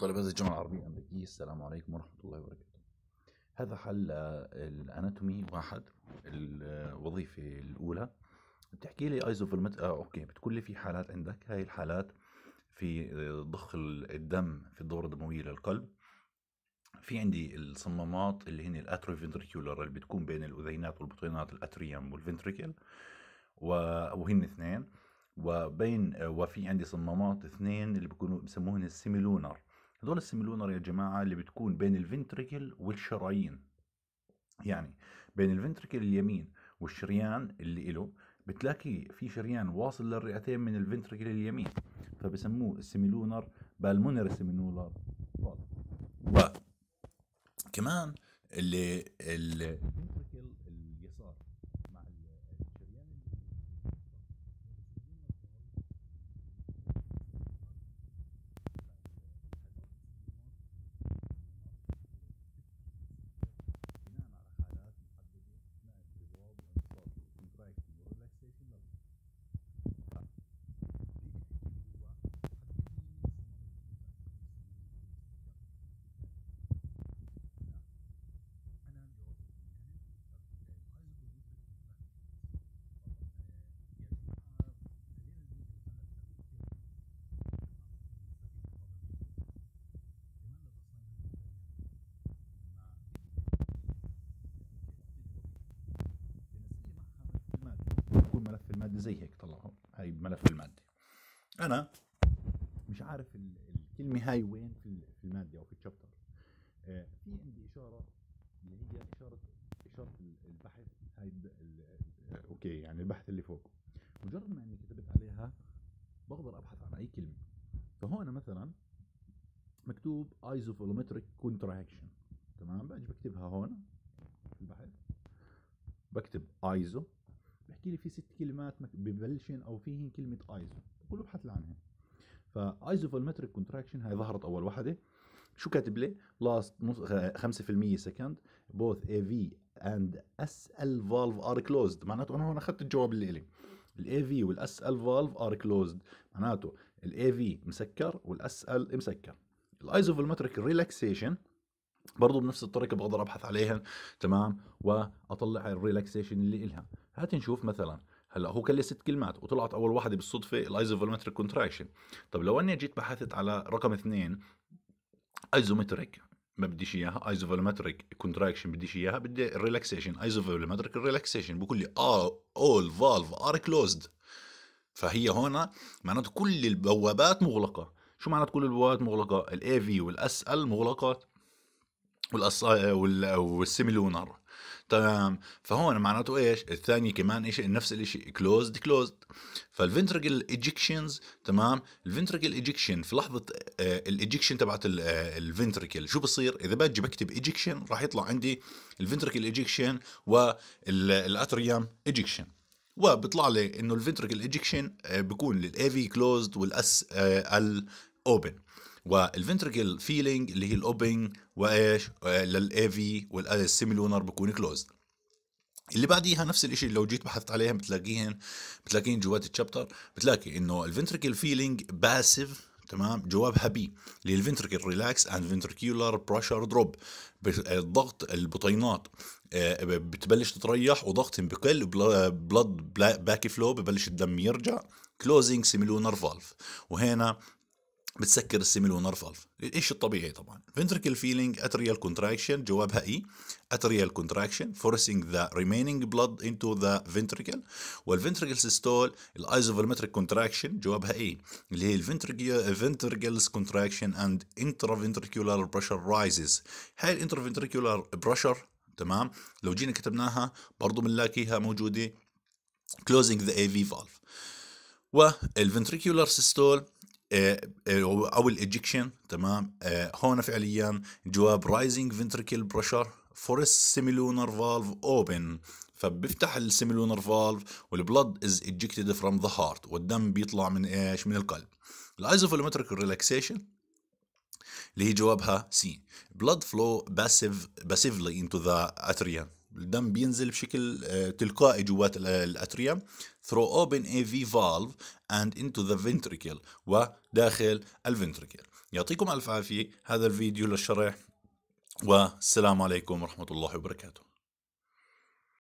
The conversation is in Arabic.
طالبات الجامعة العربية الأمريكية السلام عليكم ورحمة الله وبركاته هذا حل آه، الاناتومي واحد الوظيفة الأولى بتحكي لي ايزوفيرمت آه اوكي بتقول لي في حالات عندك هاي الحالات في آه، ضخ الدم في الدورة الدموية للقلب في عندي الصمامات اللي هن الاتري فنتريكولر اللي بتكون بين الاذينات والبطينات الاتريوم والفنتريكل وهن اثنين وبين آه، وفي عندي صمامات اثنين اللي بيكونوا بسموهن السيميلونر هذول السيميلونر يا جماعة اللي بتكون بين الفنتريكل والشرايين يعني بين الفنتريكل اليمين والشريان اللي إله بتلاقي في شريان واصل للرئتين من الفنتريكل اليمين فبسموه السيميلونر بالمونر سيميلونر كمان اللي اللي الملف المادي زي هيك طلعوا هاي الملف المادي انا مش عارف الكلمه هاي وين في الماده او في الشابتر آه، في عندي اشاره اللي هي اشاره اشاره البحث هاي آه، اوكي يعني البحث اللي فوق مجرد ما اني كتبت عليها بقدر ابحث عن اي كلمه فهون مثلا مكتوب ايزوفولومتريك كونتراكشن تمام باجي بكتبها هون في البحث بكتب ايزو بحكي لي في ست كلمات ببلشن او فيهن كلمه ايزو بقول ابحث لي عنها فايزوفولمتريك كونتراكشن هاي ظهرت اول وحده شو كاتب لي لاست 5% سكند بوث اي في اند اس ال فالف ار كلوزد معناته انا هون اخذت الجواب اللي الي الاي في والاس ال فالف ار كلوزد معناته الاي في مسكر والاس ال مسكر الايزوفولمتريك ريلاكسيشن برضو بنفس الطريقه بقدر ابحث عليها تمام واطلع الريلاكسيشن اللي الها هات نشوف مثلا هلا هو كان لي ست كلمات وطلعت اول واحده بالصدفه الايزوفولمتريك كونتراكشن طب لو اني جيت بحثت على رقم اثنين ايزومتريك ما بديش اياها ايزوفولمتريك كونتراكشن بديش اياها بدي الريلاكسيشن ايزوفولمتريك ريلاكسيشن بقول لي اه اول فالف ار كلوزد فهي هون معناته كل البوابات مغلقه شو معناته كل البوابات مغلقه الاي في والاس ال مغلقات والأص... وال... والسيميلونر تمام فهون معناته ايش الثانيه كمان ايش نفس الشيء كلوزد كلوزد فالفنتريكل ايجكشنز تمام الفنتريكل ايجكشن في لحظه آه، الايجكشن تبعت آه، الفنتريكل شو بصير اذا باجي بكتب ايجكشن راح يطلع عندي الفنتريكل ايجكشن والاتريام ايجكشن وبيطلع لي انه الفنتريكل ايجكشن آه، بيكون للاي في كلوزد والاس ال اوبن والفنتركل فيلينج اللي هي الاوبنج وايش للاي في والسيميلونر بكون كلوزد اللي بعديها نفس الشيء لو جيت بحثت عليهم بتلاقيهن بتلاقيهن جوات التشابتر بتلاقي انه الفنتركل فيلينج باسيف تمام جوابها بي للفنتركل ريلاكس اند فنتركيولار بريشر دروب الضغط البطينات آه، بتبلش تتريح وضغطهم بقل بلاد باكي فلو ببلش الدم يرجع كلوزنج سيميلونر فالف وهنا بتسكر السيميل ونرفالف الشيء الطبيعي طبعا ventricular feeling atrial contraction جوابها اي atrial contraction forcing the remaining blood into the ventricle والventricle systole الايزوفولمتريك contraction جوابها اي اللي هي الventricles contraction and intraventricular pressure rises هاي الانترفنتريكولار pressure تمام لو جينا كتبناها برضه بنلاقيها موجوده closing the AV valve والventricular systole آه، آه، او الايجكشن تمام آه، هون فعليا جواب رايزنج فنتريكل بريشر فور السيميلونر فالف اوبن فبيفتح السيميلونر فالف والبلد از ايجكتد فروم ذا هارت والدم بيطلع من ايش من القلب الايزوفولومتريك ريلاكسيشن اللي هي جوابها سي بلد فلو باسيف باسيفلي انتو ذا اتريان الدم بينزل بشكل آه، تلقائي جوات آه، الاتريا through open AV valve and into the ventricle وداخل الفنتريكل يعطيكم الف عافيه هذا الفيديو للشرح والسلام عليكم ورحمه الله وبركاته